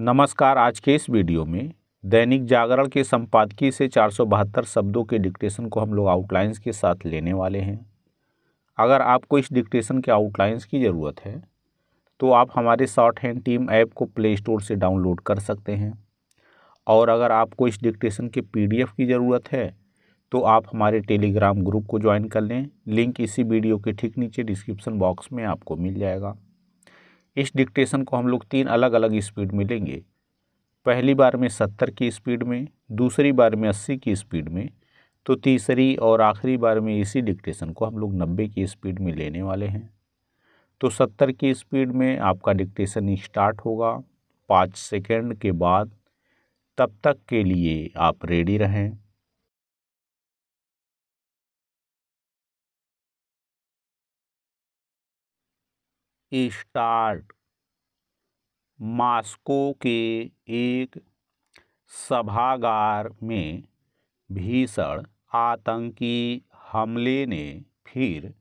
नमस्कार आज के इस वीडियो में दैनिक जागरण के संपादकीय से चार शब्दों के डिक्टेशन को हम लोग आउटलाइंस के साथ लेने वाले हैं अगर आपको इस डिक्टेशन के आउटलाइंस की ज़रूरत है तो आप हमारे शॉर्ट हैंड टीम ऐप को प्ले स्टोर से डाउनलोड कर सकते हैं और अगर आपको इस डिक्टेशन के पी की ज़रूरत है तो आप हमारे टेलीग्राम ग्रुप को ज्वाइन कर लें लिंक इसी वीडियो के ठीक नीचे डिस्क्रिप्सन बॉक्स में आपको मिल जाएगा इस डिक्टेशन को हम लोग तीन अलग अलग स्पीड में लेंगे पहली बार में सत्तर की स्पीड में दूसरी बार में अस्सी की स्पीड में तो तीसरी और आखिरी बार में इसी डिक्टेशन को हम लोग नब्बे की स्पीड में लेने वाले हैं तो सत्तर की स्पीड में आपका डिक्टेशन स्टार्ट होगा पाँच सेकेंड के बाद तब तक के लिए आप रेडी रहें स्टार्ट मास्को के एक सभागार में भीषण आतंकी हमले ने फिर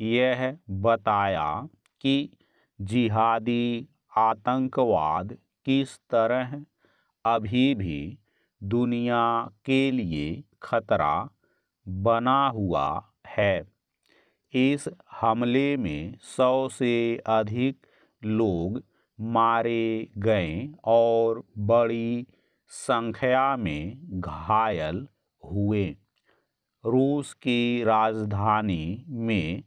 यह बताया कि जिहादी आतंकवाद किस तरह अभी भी दुनिया के लिए खतरा बना हुआ है इस हमले में सौ से अधिक लोग मारे गए और बड़ी संख्या में घायल हुए रूस की राजधानी में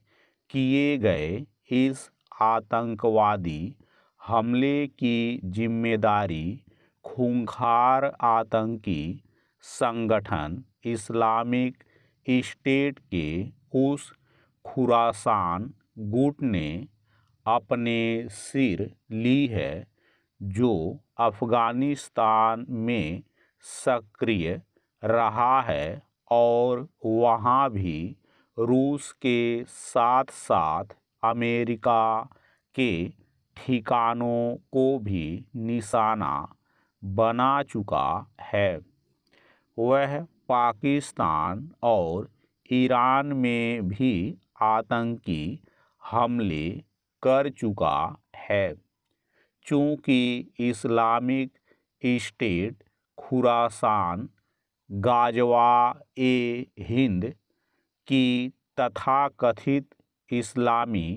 किए गए इस आतंकवादी हमले की जिम्मेदारी खूंखार आतंकी संगठन इस्लामिक स्टेट के उस खुरासान गुट ने अपने सिर ली है जो अफ़गानिस्तान में सक्रिय रहा है और वहाँ भी रूस के साथ साथ अमेरिका के ठिकानों को भी निशाना बना चुका है वह पाकिस्तान और ईरान में भी आतंकी हमले कर चुका है चूँकि इस्लामिक स्टेट खुरासान गाजवा ए हिंद की तथाकथित इस्लामी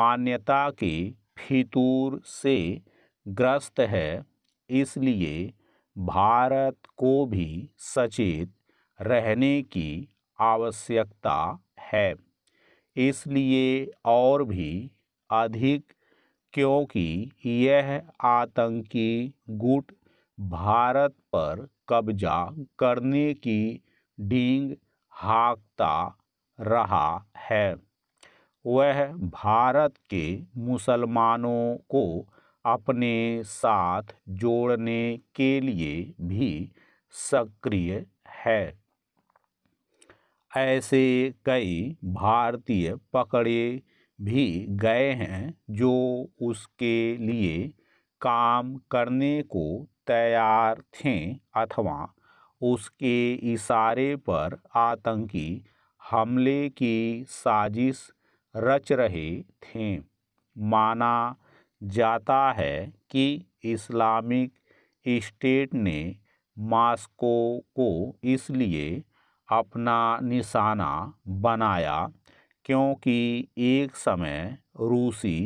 मान्यता के फितूर से ग्रस्त है इसलिए भारत को भी सचेत रहने की आवश्यकता है इसलिए और भी अधिक क्योंकि यह आतंकी गुट भारत पर कब्जा करने की डींग हाँकता रहा है वह भारत के मुसलमानों को अपने साथ जोड़ने के लिए भी सक्रिय है ऐसे कई भारतीय पकड़े भी गए हैं जो उसके लिए काम करने को तैयार थे अथवा उसके इशारे पर आतंकी हमले की साजिश रच रहे थे माना जाता है कि इस्लामिक स्टेट ने मास्को को इसलिए अपना निशाना बनाया क्योंकि एक समय रूसी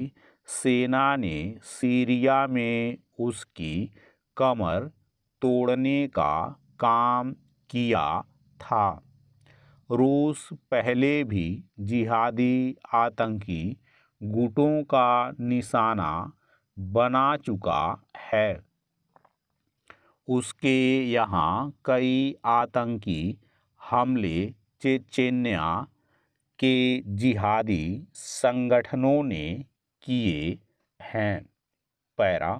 सेना ने सीरिया में उसकी कमर तोड़ने का काम किया था रूस पहले भी जिहादी आतंकी गुटों का निशाना बना चुका है उसके यहाँ कई आतंकी हमले चेचेन्या के जिहादी संगठनों ने किए हैं पैरा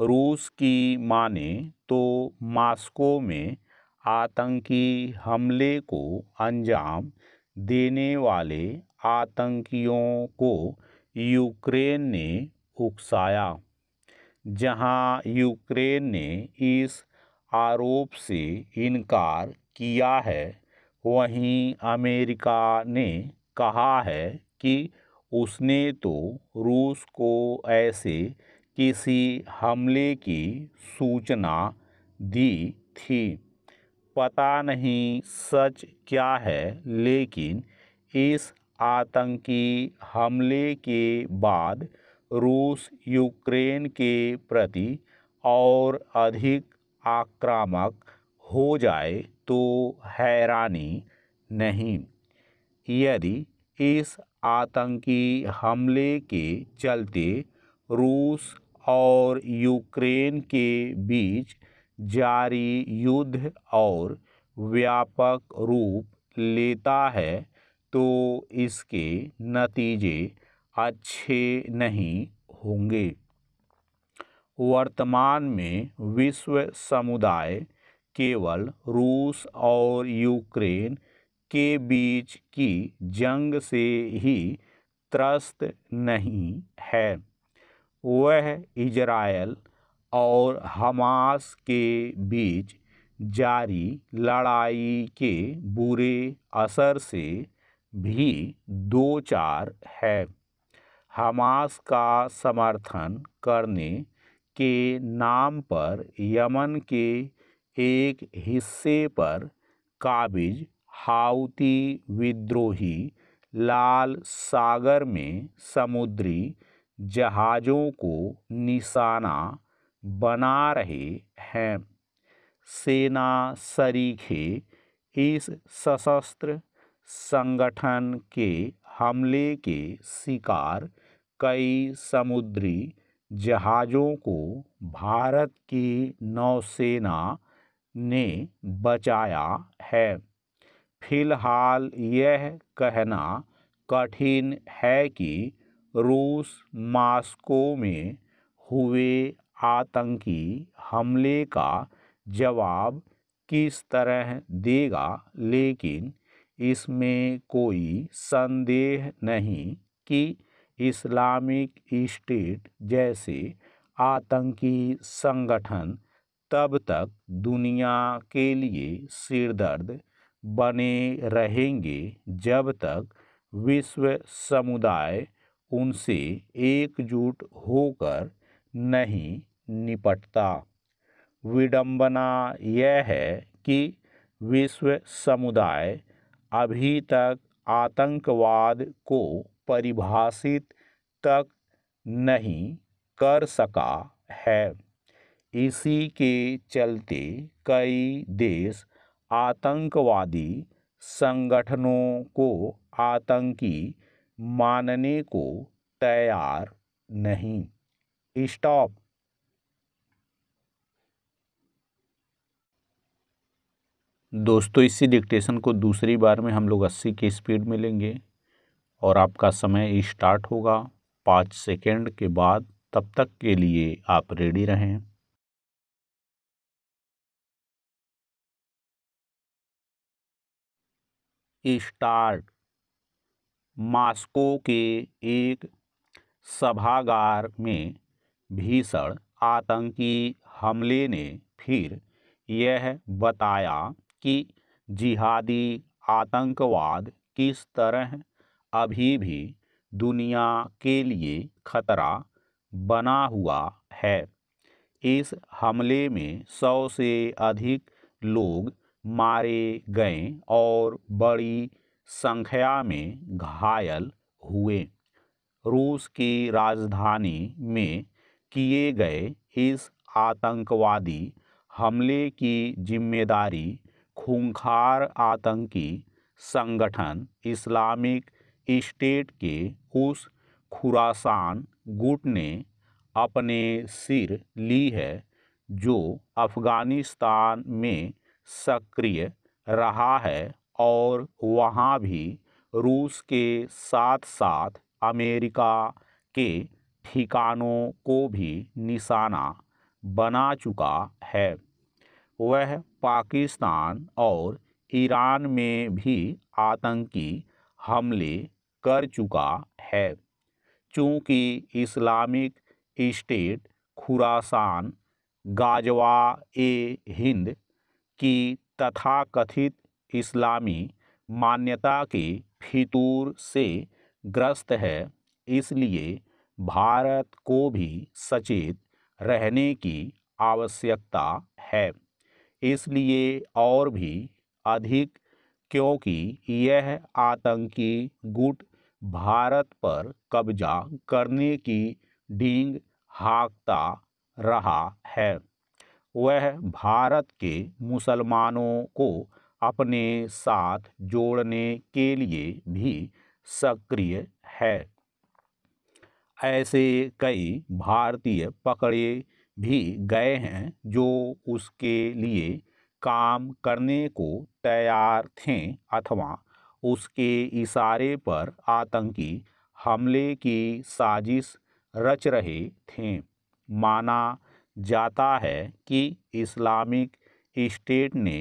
रूस की माने तो मास्को में आतंकी हमले को अंजाम देने वाले आतंकियों को यूक्रेन ने उकसाया जहां यूक्रेन ने इस आरोप से इनकार किया है वहीं अमेरिका ने कहा है कि उसने तो रूस को ऐसे किसी हमले की सूचना दी थी पता नहीं सच क्या है लेकिन इस आतंकी हमले के बाद रूस यूक्रेन के प्रति और अधिक आक्रामक हो जाए तो हैरानी नहीं यदि इस आतंकी हमले के चलते रूस और यूक्रेन के बीच जारी युद्ध और व्यापक रूप लेता है तो इसके नतीजे अच्छे नहीं होंगे वर्तमान में विश्व समुदाय केवल रूस और यूक्रेन के बीच की जंग से ही त्रस्त नहीं है वह इजराइल और हमास के बीच जारी लड़ाई के बुरे असर से भी दो चार है हमास का समर्थन करने के नाम पर यमन के एक हिस्से पर काबिज हाउती विद्रोही लाल सागर में समुद्री जहाज़ों को निशाना बना रहे हैं सेना सरीखे इस सशस्त्र संगठन के हमले के शिकार कई समुद्री जहाज़ों को भारत की नौसेना ने बचाया है फिलहाल यह कहना कठिन है कि रूस मास्को में हुए आतंकी हमले का जवाब किस तरह देगा लेकिन इसमें कोई संदेह नहीं कि इस्लामिक स्टेट जैसे आतंकी संगठन तब तक दुनिया के लिए सिरदर्द बने रहेंगे जब तक विश्व समुदाय उनसे एकजुट होकर नहीं निपटता विडंबना यह है कि विश्व समुदाय अभी तक आतंकवाद को परिभाषित तक नहीं कर सका है इसी के चलते कई देश आतंकवादी संगठनों को आतंकी मानने को तैयार नहीं स्टॉप दोस्तों इसी डिक्टेशन को दूसरी बार में हम लोग 80 की स्पीड में लेंगे और आपका समय स्टार्ट होगा पाँच सेकेंड के बाद तब तक के लिए आप रेडी रहें स्टार्ट मास्को के एक सभागार में भीषण आतंकी हमले ने फिर यह बताया कि जिहादी आतंकवाद किस तरह अभी भी दुनिया के लिए खतरा बना हुआ है इस हमले में सौ से अधिक लोग मारे गए और बड़ी संख्या में घायल हुए रूस की राजधानी में किए गए इस आतंकवादी हमले की जिम्मेदारी खूंखार आतंकी संगठन इस्लामिक स्टेट के उस खुरासान गुट ने अपने सिर ली है जो अफगानिस्तान में सक्रिय रहा है और वहाँ भी रूस के साथ साथ अमेरिका के ठिकानों को भी निशाना बना चुका है वह पाकिस्तान और ईरान में भी आतंकी हमले कर चुका है चूँकि इस्लामिक स्टेट खुरासान गाजवा ए हिंद की तथाकथित इस्लामी मान्यता के फितूर से ग्रस्त है इसलिए भारत को भी सचेत रहने की आवश्यकता है इसलिए और भी अधिक क्योंकि यह आतंकी गुट भारत पर कब्जा करने की डींग हाँकता रहा है वह भारत के मुसलमानों को अपने साथ जोड़ने के लिए भी सक्रिय है ऐसे कई भारतीय पकड़े भी गए हैं जो उसके लिए काम करने को तैयार थे अथवा उसके इशारे पर आतंकी हमले की साजिश रच रहे थे माना जाता है कि इस्लामिक स्टेट ने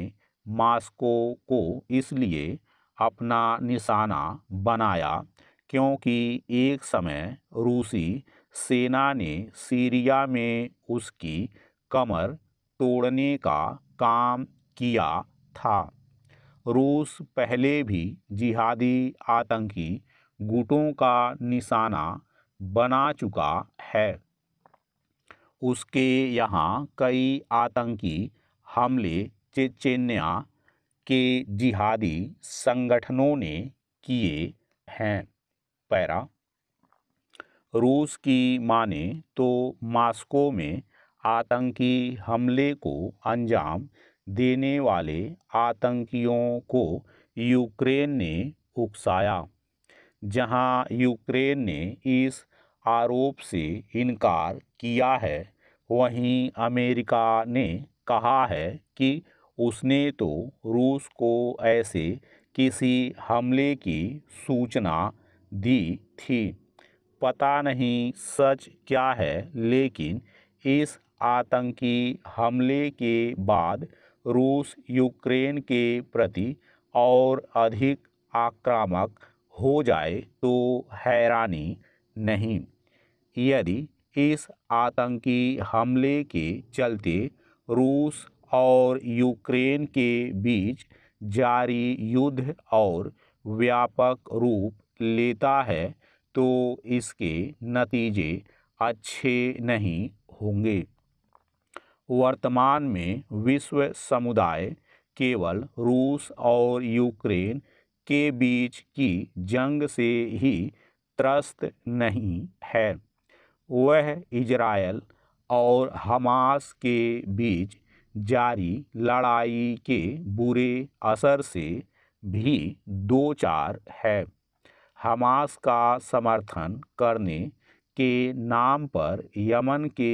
मास्को को इसलिए अपना निशाना बनाया क्योंकि एक समय रूसी सेना ने सीरिया में उसकी कमर तोड़ने का काम किया था रूस पहले भी जिहादी आतंकी गुटों का निशाना बना चुका है उसके यहाँ कई आतंकी हमले चेचन्या के जिहादी संगठनों ने किए हैं पैरा रूस की माने तो मास्को में आतंकी हमले को अंजाम देने वाले आतंकियों को यूक्रेन ने उकसाया जहां यूक्रेन ने इस आरोप से इनकार किया है वहीं अमेरिका ने कहा है कि उसने तो रूस को ऐसे किसी हमले की सूचना दी थी पता नहीं सच क्या है लेकिन इस आतंकी हमले के बाद रूस यूक्रेन के प्रति और अधिक आक्रामक हो जाए तो हैरानी नहीं यदि इस आतंकी हमले के चलते रूस और यूक्रेन के बीच जारी युद्ध और व्यापक रूप लेता है तो इसके नतीजे अच्छे नहीं होंगे वर्तमान में विश्व समुदाय केवल रूस और यूक्रेन के बीच की जंग से ही त्रस्त नहीं है वह इजराइल और हमास के बीच जारी लड़ाई के बुरे असर से भी दो चार है हमास का समर्थन करने के नाम पर यमन के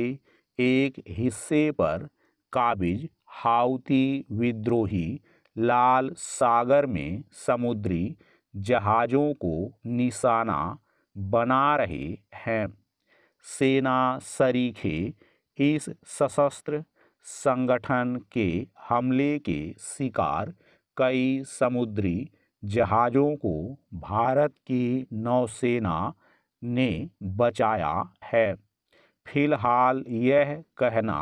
एक हिस्से पर काबिज हाउती विद्रोही लाल सागर में समुद्री जहाज़ों को निशाना बना रहे हैं सेना सरीखे इस सशस्त्र संगठन के हमले के शिकार कई समुद्री जहाज़ों को भारत की नौसेना ने बचाया है फिलहाल यह कहना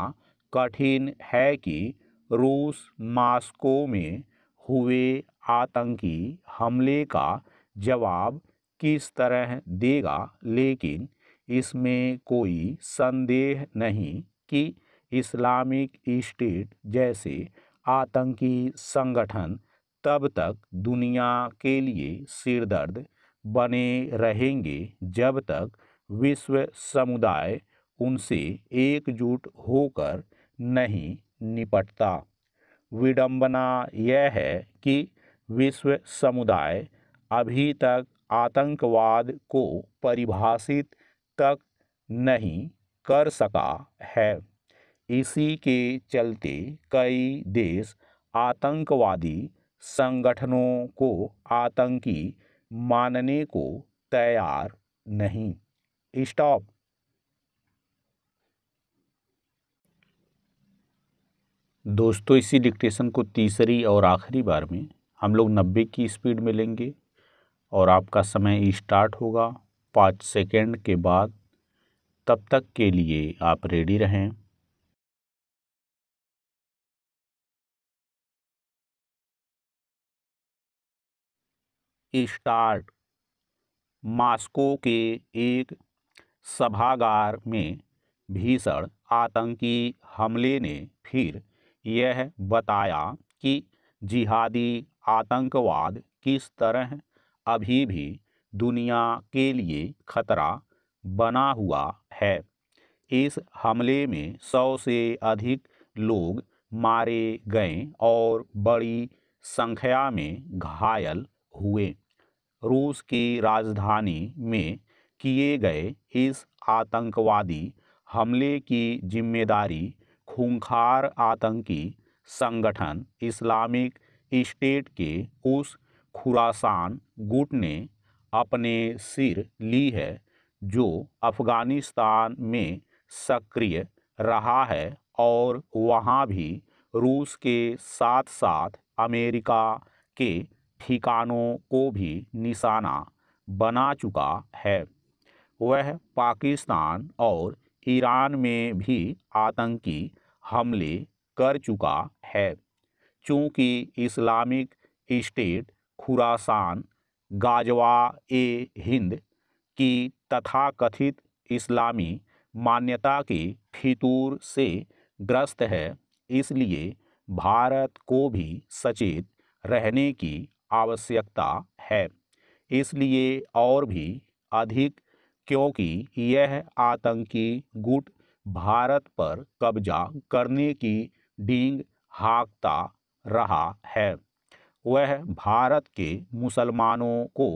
कठिन है कि रूस मॉस्को में हुए आतंकी हमले का जवाब किस तरह देगा लेकिन इसमें कोई संदेह नहीं कि इस्लामिक स्टेट जैसे आतंकी संगठन तब तक दुनिया के लिए सिरदर्द बने रहेंगे जब तक विश्व समुदाय उनसे एकजुट होकर नहीं निपटता विडंबना यह है कि विश्व समुदाय अभी तक आतंकवाद को परिभाषित तक नहीं कर सका है इसी के चलते कई देश आतंकवादी संगठनों को आतंकी मानने को तैयार नहीं स्टॉप दोस्तों इसी डिक्टेशन को तीसरी और आखिरी बार में हम लोग नब्बे की स्पीड में लेंगे और आपका समय स्टार्ट होगा पाँच सेकेंड के बाद तब तक के लिए आप रेडी रहें स्टार्ट मास्को के एक सभागार में भीषण आतंकी हमले ने फिर यह बताया कि जिहादी आतंकवाद किस तरह अभी भी दुनिया के लिए खतरा बना हुआ है इस हमले में सौ से अधिक लोग मारे गए और बड़ी संख्या में घायल हुए रूस की राजधानी में किए गए इस आतंकवादी हमले की जिम्मेदारी खूंखार आतंकी संगठन इस्लामिक स्टेट के उस खुरासान गुट ने अपने सिर ली है जो अफ़गानिस्तान में सक्रिय रहा है और वहाँ भी रूस के साथ साथ अमेरिका के ठिकानों को भी निशाना बना चुका है वह पाकिस्तान और ईरान में भी आतंकी हमले कर चुका है चूँकि इस्लामिक स्टेट खुरासान गाजवा ए हिंद की तथाकथित इस्लामी मान्यता के फितूर से ग्रस्त है इसलिए भारत को भी सचेत रहने की आवश्यकता है इसलिए और भी अधिक क्योंकि यह आतंकी गुट भारत पर कब्जा करने की डींग हाँकता रहा है वह भारत के मुसलमानों को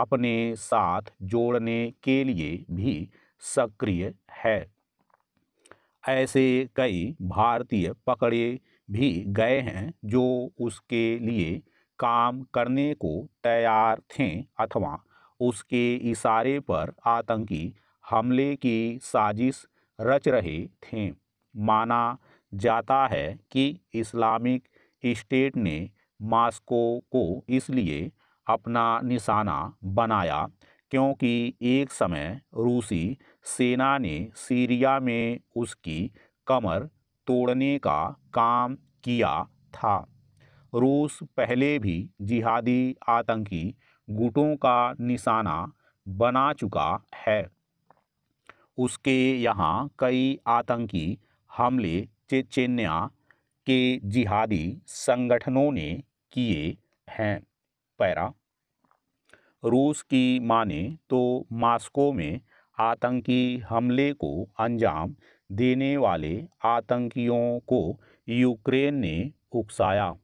अपने साथ जोड़ने के लिए भी सक्रिय है ऐसे कई भारतीय पकड़े भी गए हैं जो उसके लिए काम करने को तैयार थे अथवा उसके इशारे पर आतंकी हमले की साजिश रच रही थीं माना जाता है कि इस्लामिक स्टेट ने मास्को को इसलिए अपना निशाना बनाया क्योंकि एक समय रूसी सेना ने सीरिया में उसकी कमर तोड़ने का काम किया था रूस पहले भी जिहादी आतंकी गुटों का निशाना बना चुका है उसके यहाँ कई आतंकी हमले चेचेन्या के जिहादी संगठनों ने किए हैं पैरा रूस की माने तो मास्को में आतंकी हमले को अंजाम देने वाले आतंकियों को यूक्रेन ने उकसाया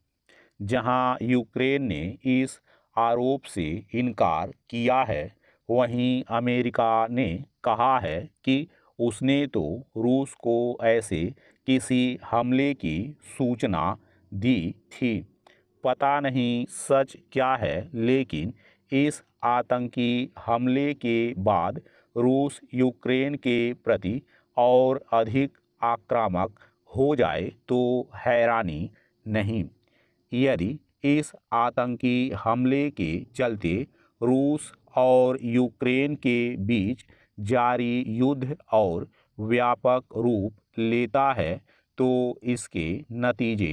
जहां यूक्रेन ने इस आरोप से इनकार किया है वहीं अमेरिका ने कहा है कि उसने तो रूस को ऐसे किसी हमले की सूचना दी थी पता नहीं सच क्या है लेकिन इस आतंकी हमले के बाद रूस यूक्रेन के प्रति और अधिक आक्रामक हो जाए तो हैरानी नहीं यदि इस आतंकी हमले के चलते रूस और यूक्रेन के बीच जारी युद्ध और व्यापक रूप लेता है तो इसके नतीजे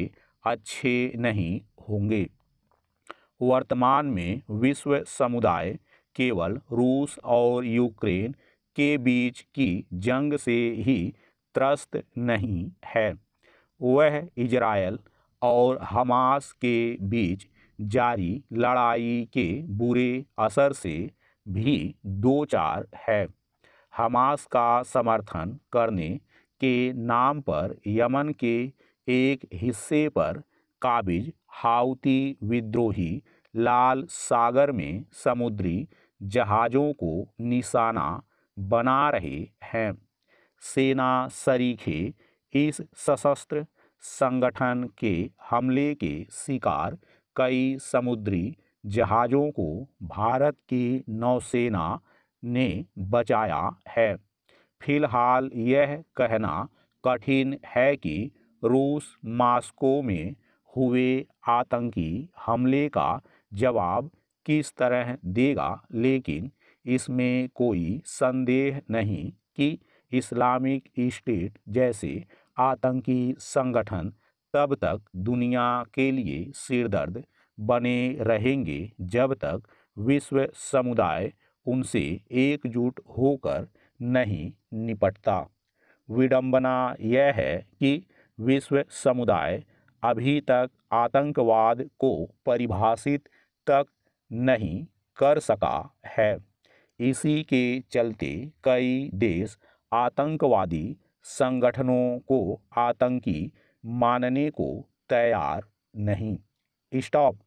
अच्छे नहीं होंगे वर्तमान में विश्व समुदाय केवल रूस और यूक्रेन के बीच की जंग से ही त्रस्त नहीं है वह इजराइल और हमास के बीच जारी लड़ाई के बुरे असर से भी दो चार है हमास का समर्थन करने के नाम पर यमन के एक हिस्से पर काबिज हाउती विद्रोही लाल सागर में समुद्री जहाज़ों को निशाना बना रहे हैं सेना सरीखे इस सशस्त्र संगठन के हमले के शिकार कई समुद्री जहाज़ों को भारत की नौसेना ने बचाया है फिलहाल यह कहना कठिन है कि रूस मास्को में हुए आतंकी हमले का जवाब किस तरह देगा लेकिन इसमें कोई संदेह नहीं कि इस्लामिक स्टेट जैसे आतंकी संगठन तब तक दुनिया के लिए सिरदर्द बने रहेंगे जब तक विश्व समुदाय उनसे एकजुट होकर नहीं निपटता विडंबना यह है कि विश्व समुदाय अभी तक आतंकवाद को परिभाषित तक नहीं कर सका है इसी के चलते कई देश आतंकवादी संगठनों को आतंकी मानने को तैयार नहीं स्टॉप